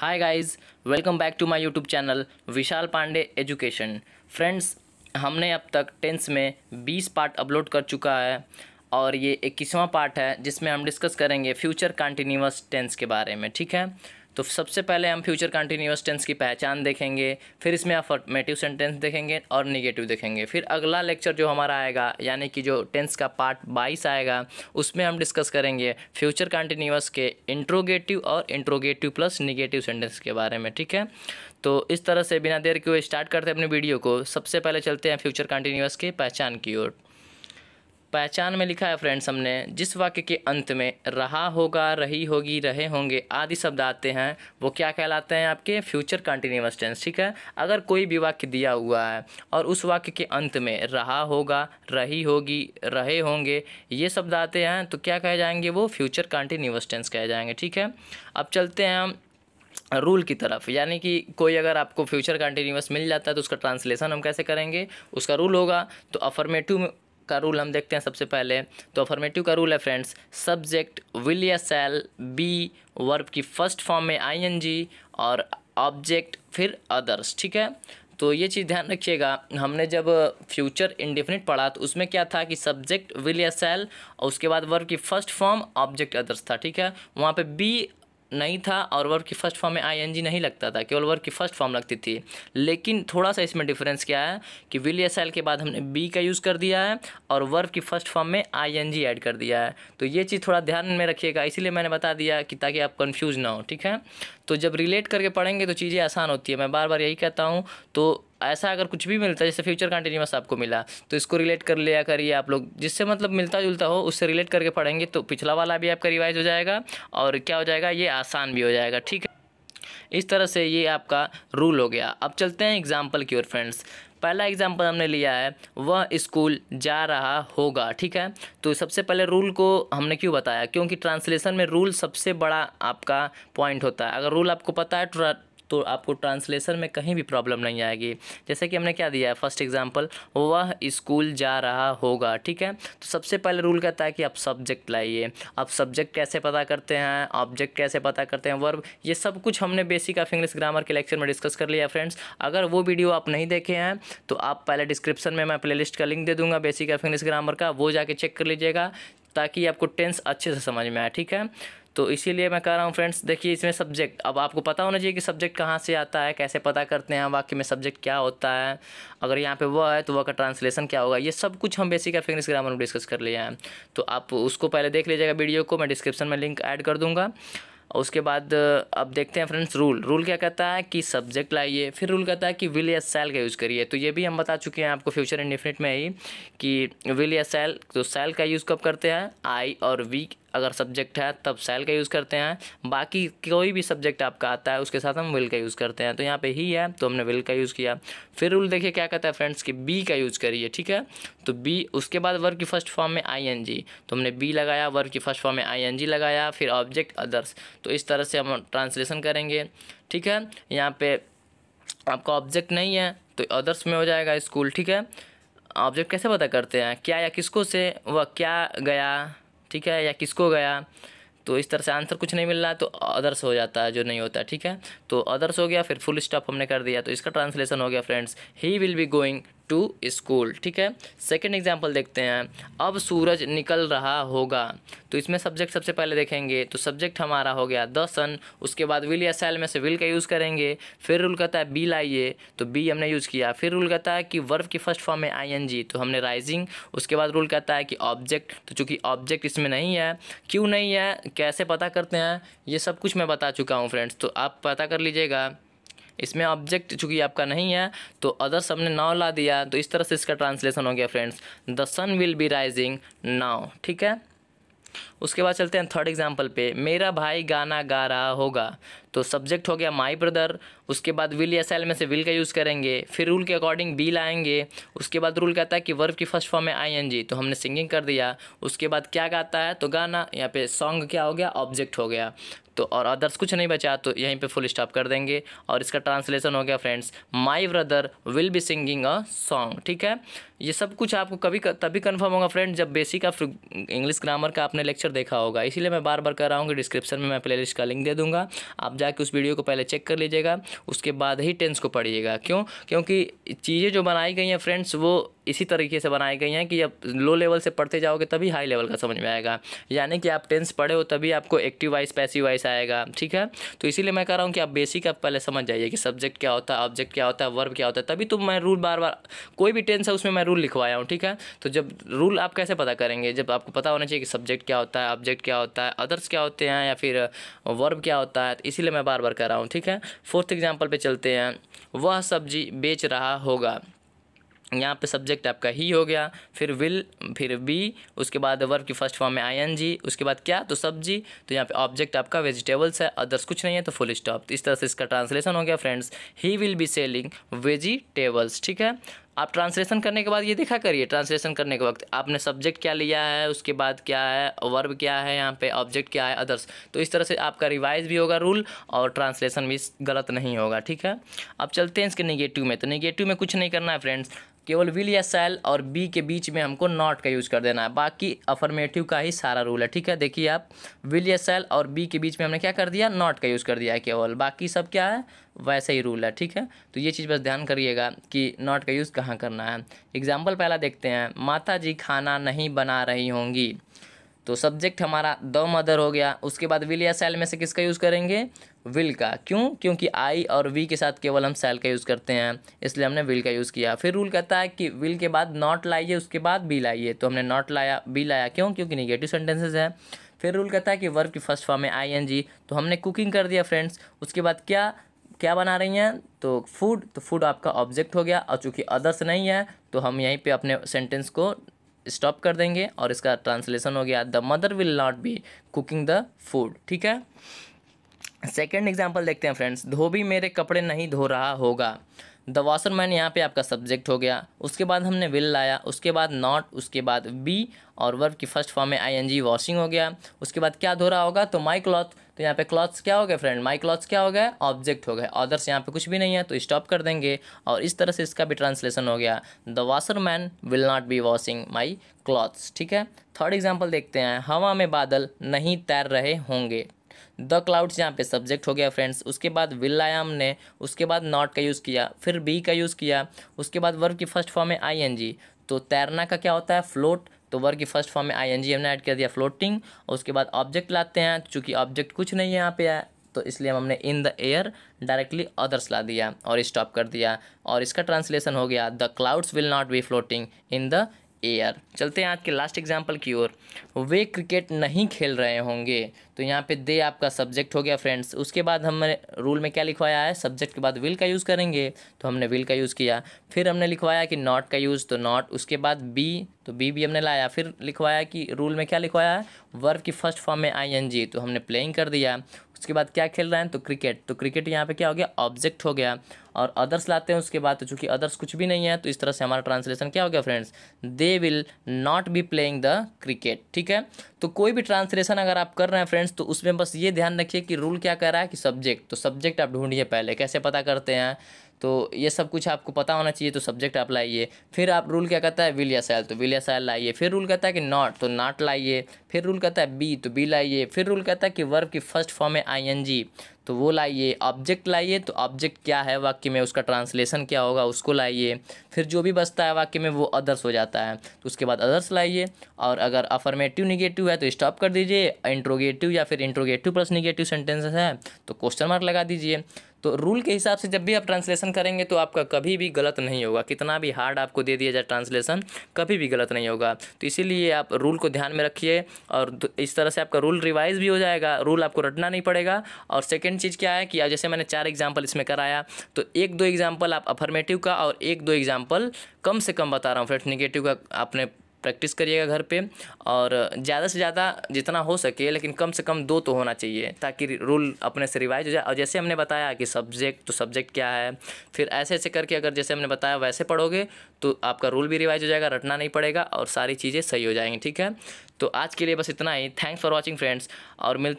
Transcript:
hi guys welcome back to my YouTube channel Vishal Pandey education friends हमने अब तक tense में 20 पार्ट अपलोड कर चुका है और ये इक्कीसवां पार्ट है जिसमें हम डिस्कस करेंगे फ्यूचर कंटिन्यूस टेंस के बारे में ठीक है तो सबसे पहले हम फ्यूचर कंटिन्यूस टेंस की पहचान देखेंगे फिर इसमें अफर्मेटिव सेंटेंस देखेंगे और निगेटिव देखेंगे फिर अगला लेक्चर जो हमारा आएगा यानी कि जो टेंस का पार्ट बाईस आएगा उसमें हम डिस्कस करेंगे फ्यूचर कंटिन्यूस के इंट्रोगेटिव और इंट्रोगेटिव प्लस निगेटिव सेंटेंस के बारे में ठीक है तो इस तरह से बिना देर के स्टार्ट करते हैं अपने वीडियो को सबसे पहले चलते हैं फ्यूचर कंटिन्यूस के पहचान की ओर पहचान में लिखा है फ्रेंड्स हमने जिस वाक्य के अंत में रहा होगा रही होगी रहे होंगे आदि शब्द आते हैं वो क्या कहलाते हैं आपके फ्यूचर कंटिन्यूस टेंस ठीक है अगर कोई भी वाक्य दिया हुआ है और उस वाक्य के अंत में रहा होगा रही होगी रहे होंगे ये शब्द आते हैं तो क्या कहे जाएंगे वो फ्यूचर कंटिन्यूस टेंस कहे जाएंगे ठीक है अब चलते हैं हम रूल की तरफ यानी कि कोई अगर आपको फ्यूचर कंटिन्यूस मिल जाता है तो उसका ट्रांसलेशन हम कैसे करेंगे उसका रूल होगा तो अफर्मेटिव का रूल हम देखते हैं सबसे पहले तो अफर्मेटिव का रूल है फ्रेंड्स सब्जेक्ट विल या सेल बी वर्ब की फर्स्ट फॉर्म में आईएनजी और ऑब्जेक्ट फिर अदर्स ठीक है तो ये चीज़ ध्यान रखिएगा हमने जब फ्यूचर इंडिफिनिट पढ़ा तो उसमें क्या था कि सब्जेक्ट विल या सेल और उसके बाद वर्ब की फर्स्ट फॉर्म ऑब्जेक्ट अदर्स था ठीक है वहाँ पे बी नहीं था और वर्ब की फर्स्ट फॉर्म में आईएनजी नहीं लगता था केवल वर्ब की फर्स्ट फॉर्म लगती थी लेकिन थोड़ा सा इसमें डिफरेंस क्या है कि विल एस एल के बाद हमने बी का यूज़ कर दिया है और वर्ब की फर्स्ट फॉर्म में आईएनजी ऐड कर दिया है तो ये चीज़ थोड़ा ध्यान में रखिएगा इसीलिए मैंने बता दिया कि ताकि आप कन्फ्यूज ना हो ठीक है तो जब रिलेट करके पढ़ेंगे तो चीज़ें आसान होती है मैं बार बार यही कहता हूँ तो ऐसा अगर कुछ भी मिलता है जैसे फ्यूचर कंटिन्यूस आपको मिला तो इसको रिलेट कर लिया करिए आप लोग जिससे मतलब मिलता जुलता हो उससे रिलेट करके पढ़ेंगे तो पिछला वाला भी आपका रिवाइज हो जाएगा और क्या हो जाएगा ये आसान भी हो जाएगा ठीक है इस तरह से ये आपका रूल हो गया अब चलते हैं एग्जाम्पल की ओर फ्रेंड्स पहला एग्जाम्पल हमने लिया है वह स्कूल जा रहा होगा ठीक है तो सबसे पहले रूल को हमने क्यों बताया क्योंकि ट्रांसलेशन में रूल सबसे बड़ा आपका पॉइंट होता है अगर रूल आपको पता है तो तो आपको ट्रांसलेशन में कहीं भी प्रॉब्लम नहीं आएगी जैसे कि हमने क्या दिया है फर्स्ट एग्जाम्पल वह स्कूल जा रहा होगा ठीक है तो सबसे पहले रूल कहता है कि आप सब्जेक्ट लाइए आप सब्जेक्ट कैसे पता करते हैं ऑब्जेक्ट कैसे पता करते हैं वर्ब ये सब कुछ हमने बेसिक ऑफ इंग्लिश ग्रामर के लेक्चर में डिस्कस कर लिया फ्रेंड्स अगर वो वीडियो आप नहीं देखे हैं तो आप पहले डिस्क्रिप्शन में मैं प्ले का लिंक दे दूंगा बेसिक ऑफ इंग्लिश ग्रामर का वो जाके चेक कर लीजिएगा ताकि आपको टेंस अच्छे से समझ में आए ठीक है तो इसीलिए मैं कह रहा हूँ फ्रेंड्स देखिए इसमें सब्जेक्ट अब आपको पता होना चाहिए कि सब्जेक्ट कहाँ से आता है कैसे पता करते हैं वाक्य में सब्जेक्ट क्या होता है अगर यहाँ पे वह है तो वह का ट्रांसलेशन क्या होगा ये सब कुछ हम बेसिक इंग्लिश ग्रामर में डिस्कस कर लिया है तो आप उसको पहले देख लीजिएगा वीडियो को मैं डिस्क्रिप्शन में लिंक ऐड कर दूँगा और उसके बाद अब देखते हैं फ्रेंड्स रूल रूल क्या कहता है कि सब्जेक्ट लाइए फिर रूल कहता है कि विल या सेल का यूज़ करिए तो ये भी हम बता चुके हैं आपको फ्यूचर इंडिफिनिट में ही कि विल या सेल तो सेल का यूज़ कब करते हैं आई और वी अगर सब्जेक्ट है तब सेल का यूज़ करते हैं बाकी कोई भी सब्जेक्ट आपका आता है उसके साथ हम विल का यूज़ करते हैं तो यहाँ पे ही है तो हमने विल का यूज़ किया फिर रूल देखिए क्या कहता है फ्रेंड्स कि बी का यूज़ करिए ठीक है तो बी उसके बाद वर्ग की फर्स्ट फॉर्म में आई एन जी तो हमने बी लगाया वर्ग की फर्स्ट फॉर्म में आई एन जी लगाया फिर ऑब्जेक्ट अदर्स तो इस तरह से हम ट्रांसलेशन करेंगे ठीक है यहाँ पर आपका ऑब्जेक्ट नहीं है तो अदर्स में हो जाएगा स्कूल ठीक है ऑब्जेक्ट कैसे पता करते हैं क्या या किसको से वह क्या गया ठीक है या किसको गया तो इस तरह से आंसर कुछ नहीं मिल रहा तो अदर्स हो जाता है जो नहीं होता ठीक है तो अदर्स हो गया फिर फुल स्टॉप हमने कर दिया तो इसका ट्रांसलेशन हो गया friends he will be going to school ठीक है सेकेंड एग्जाम्पल देखते हैं अब सूरज निकल रहा होगा तो इसमें सब्जेक्ट सबसे पहले देखेंगे तो सब्जेक्ट हमारा हो गया द सन उसके बाद विल या सेल में से विल का यूज़ करेंगे फिर रूल कहता है बी लाइए तो बी हमने यूज़ किया फिर रूल कहता है कि वर्ब की फर्स्ट फॉर्म है आई तो हमने राइजिंग उसके बाद रूल कहता है कि ऑब्जेक्ट तो चूँकि ऑब्जेक्ट इसमें नहीं है क्यों नहीं है कैसे पता करते हैं ये सब कुछ मैं बता चुका हूँ फ्रेंड्स तो आप पता कर लीजिएगा इसमें ऑब्जेक्ट चूँकि आपका नहीं है तो अदर्स सबने नाव ला दिया तो इस तरह से इसका ट्रांसलेशन हो गया friends the sun will be rising now ठीक है उसके बाद चलते हैं थर्ड एग्जाम्पल पे मेरा भाई गाना गा रहा होगा तो सब्जेक्ट हो गया माई ब्रदर उसके बाद विल या सेल में से विल का यूज़ करेंगे फिर रूल के अकॉर्डिंग बी लाएंगे उसके बाद रूल कहता है कि वर्ब की फर्स्ट फॉर्म है आई तो हमने सिंगिंग कर दिया उसके बाद क्या गाता है तो गाना यहाँ पे सॉन्ग क्या हो गया ऑब्जेक्ट हो गया तो और अदर्स कुछ नहीं बचा तो यहीं पे फुल स्टॉप कर देंगे और इसका ट्रांसलेशन हो गया friends my brother will be singing a song ठीक है ये सब कुछ आपको कभी तभी कंफर्म होगा फ्रेंड जब बेसिक आप इंग्लिश ग्रामर का आपने लेक्चर देखा होगा इसीलिए मैं बार बार कर रहा हूँ कि डिस्क्रिप्शन में मैं प्ले का लिंक दे दूँगा आप जा जाके उस वीडियो को पहले चेक कर लीजिएगा उसके बाद ही टेंस को पढ़िएगा क्यों क्योंकि चीज़ें जो बनाई गई हैं फ्रेंड्स वो इसी तरीके से बनाई गई हैं कि जब लो लेवल से पढ़ते जाओगे तभी हाई लेवल का समझ में आएगा यानी कि आप टेंस पढ़े हो तभी आपको एक्टिव वाइज पैसिव वाइज आएगा ठीक है तो इसीलिए मैं कह रहा हूँ कि आप बेसिक आप पहले समझ जाइए कि सब्जेक्ट क्या होता है ऑब्जेक्ट क्या होता है वर्ब क्या होता है तभी तो मैं रूल बार बार कोई भी टेंस है उसमें मैं रूल लिखवाया हूँ ठीक है तो जब रूल आप कैसे पता करेंगे जब आपको पता होना चाहिए कि सब्जेक्ट क्या होता है ऑब्जेक्ट क्या होता है अदर्स क्या होते हैं या फिर वर्ब क्या होता है इसीलिए मैं बार बार कह रहा हूँ ठीक है फोर्थ एग्जाम्पल पर चलते हैं वह सब्जी बेच रहा होगा यहाँ पे सब्जेक्ट आपका ही हो गया फिर विल फिर बी उसके बाद वर्ब की फर्स्ट फॉर्म में आईएनजी उसके बाद क्या तो सब्जी तो यहाँ पे ऑब्जेक्ट आपका वेजिटेबल्स है अदर्स कुछ नहीं है तो फुल स्टॉप तो इस तरह से इसका ट्रांसलेशन हो गया friends he will be selling vegetables ठीक है आप ट्रांसलेशन करने के बाद ये देखा करिए ट्रांसलेशन करने के वक्त आपने सब्जेक्ट क्या लिया है उसके बाद क्या है वर्ब क्या है यहाँ पे ऑब्जेक्ट क्या है अदर्स तो इस तरह से आपका रिवाइज भी होगा रूल और ट्रांसलेशन भी गलत नहीं होगा ठीक है अब चलते हैं इसके निगेटिव में तो निगेटिव में कुछ नहीं करना है फ्रेंड्स केवल विल या सेल और बी के बीच में हमको नॉट का यूज़ कर देना है बाकी अफर्मेटिव का ही सारा रूल है ठीक है देखिए आप विल या सेल और बी के बीच में हमने क्या कर दिया नॉट का यूज़ कर दिया है केवल बाकी सब क्या है वैसे ही रूल है ठीक है तो ये चीज़ बस ध्यान करिएगा कि नॉट का यूज़ कहाँ करना है एग्जाम्पल पहला देखते हैं माता जी खाना नहीं बना रही होंगी तो सब्जेक्ट हमारा द मदर हो गया उसके बाद विल या सेल में से किसका यूज़ करेंगे विल का क्यों क्योंकि आई और वी के साथ केवल हम सेल का यूज़ करते हैं इसलिए हमने विल का यूज़ किया फिर रूल कहता है कि विल के बाद नॉट लाइए उसके बाद बी लाइए तो हमने नॉट लाया बी लाया क्यों क्योंकि निगेटिव सेंटेंसेज है फिर रूल कहता है कि वर्क की फर्स्ट फॉर्म है आई एन जी तो हमने कुकिंग कर दिया फ्रेंड्स उसके बाद क्या क्या बना रही हैं तो फूड तो फूड आपका ऑब्जेक्ट हो गया और चूँकि अदर्स नहीं है तो हम यहीं पे अपने सेंटेंस को स्टॉप कर देंगे और इसका ट्रांसलेशन हो गया the mother will not be cooking the food ठीक है सेकेंड एग्जाम्पल देखते हैं फ्रेंड्स धोबी मेरे कपड़े नहीं धो रहा होगा द वॉशर मैन यहाँ पे आपका सब्जेक्ट हो गया उसके बाद हमने विल लाया उसके बाद नॉट उसके बाद बी और वर्ब की फर्स्ट फॉर्म में आई एन जी वॉशिंग हो गया उसके बाद क्या धो रहा होगा तो माई क्लॉथ तो यहाँ पे क्लॉथ्स क्या हो गया फ्रेंड माई क्लॉथ्स क्या हो गया ऑब्जेक्ट हो गया अदर्स यहाँ पे कुछ भी नहीं है तो स्टॉप कर देंगे और इस तरह से इसका भी ट्रांसलेशन हो गया the washerman will not be washing my clothes ठीक है थर्ड एग्जाम्पल देखते हैं हवा में बादल नहीं तैर रहे होंगे द क्लाउड्स यहाँ पे सब्जेक्ट हो गया फ्रेंड्स उसके बाद विल आई एम ने उसके बाद नॉट का यूज़ किया फिर बी का यूज़ किया उसके बाद वर्ग की फर्स्ट फॉर्म है आई एन जी तो तैरना का क्या होता है फ्लोट तो वर्ग की फर्स्ट फॉर्म में आई एन जी हमने ऐड कर दिया फ्लोटिंग और उसके बाद ऑब्जेक्ट लाते हैं चूँकि ऑब्जेक्ट कुछ नहीं है यहाँ पे है तो इसलिए हमने in the air directly others ला दिया और स्टॉप कर दिया और इसका ट्रांसलेशन हो गया the clouds will not be floating in the air चलते हैं आज के लास्ट एग्जाम्पल की ओर वे क्रिकेट नहीं खेल रहे होंगे तो यहाँ पे दे आपका सब्जेक्ट हो गया फ्रेंड्स उसके बाद हमने रूल में क्या लिखवाया है सब्जेक्ट के बाद विल का यूज़ करेंगे तो हमने विल का यूज़ किया फिर हमने लिखवाया कि नॉट का यूज़ तो नॉट उसके बाद बी तो बी भी हमने लाया फिर लिखवाया कि रूल में क्या लिखवाया है वर्ब की फर्स्ट फॉर्म में आई एन जी तो हमने प्लेइंग कर दिया उसके बाद क्या खेल रहे हैं तो क्रिकेट तो क्रिकेट यहाँ पे क्या हो गया ऑब्जेक्ट हो गया और अदर्स लाते हैं उसके बाद तो चूँकि अदर्स कुछ भी नहीं है तो इस तरह से हमारा ट्रांसलेशन क्या हो गया friends they will not be playing the cricket ठीक है तो कोई भी ट्रांसलेशन अगर आप कर रहे हैं फ्रेंड्स तो उसमें बस ये ध्यान रखिए कि रूल क्या कह रहा है कि सब्जेक्ट तो सब्जेक्ट आप ढूंढिए पहले कैसे पता करते हैं तो ये सब कुछ आपको पता होना चाहिए तो सब्जेक्ट आप लाइए फिर आप रूल क्या कहता है विल या सेल तो विल या सेल लाइए फिर रूल कहता है कि नॉट तो नॉट लाइए फिर रूल कहता है बी तो बी लाइए फिर रूल कहता है कि वर्ब की फर्स्ट फॉर्म है आई तो वो लाइए ऑब्जेक्ट लाइए तो ऑब्जेक्ट क्या है वाक्य में उसका ट्रांसलेशन क्या होगा उसको लाइए फिर जो भी बचता है वाक्य में वो अदर्स हो जाता है तो उसके बाद अदर्स लाइए और अगर अफर्मेटिव निगेटिव है तो स्टॉप कर दीजिए इंट्रोगेटिव या फिर इंट्रोगेटिव प्लस निगेटिव सेंटेंसेस है तो क्वेश्चन मार्क लगा दीजिए तो रूल के हिसाब से जब भी आप ट्रांसलेशन करेंगे तो आपका कभी भी गलत नहीं होगा कितना भी हार्ड आपको दे दिया जाए ट्रांसलेशन कभी भी गलत नहीं होगा तो इसीलिए आप रूल को ध्यान में रखिए और इस तरह से आपका रूल रिवाइज भी हो जाएगा रूल आपको रटना नहीं पड़ेगा और सेकेंड चीज़ क्या है कि जैसे मैंने चार एग्जाम्पल इसमें कराया तो एक दो एग्जाम्पल आप अफर्मेटिव का और एक दो एग्जाम्पल कम से कम बता रहा हूँ फ्रेंड्स निगेटिव का आपने प्रैक्टिस करिएगा घर पे और ज़्यादा से ज़्यादा जितना हो सके लेकिन कम से कम दो तो होना चाहिए ताकि रूल अपने से रिवाइज हो जाए और जैसे हमने बताया कि सब्जेक्ट तो सब्जेक्ट क्या है फिर ऐसे ऐसे करके अगर जैसे हमने बताया वैसे पढ़ोगे तो आपका रूल भी रिवाइज हो जाएगा रटना नहीं पड़ेगा और सारी चीज़ें सही हो जाएंगी ठीक है तो आज के लिए बस इतना ही थैंक्स फॉर वॉचिंग फ्रेंड्स और मिल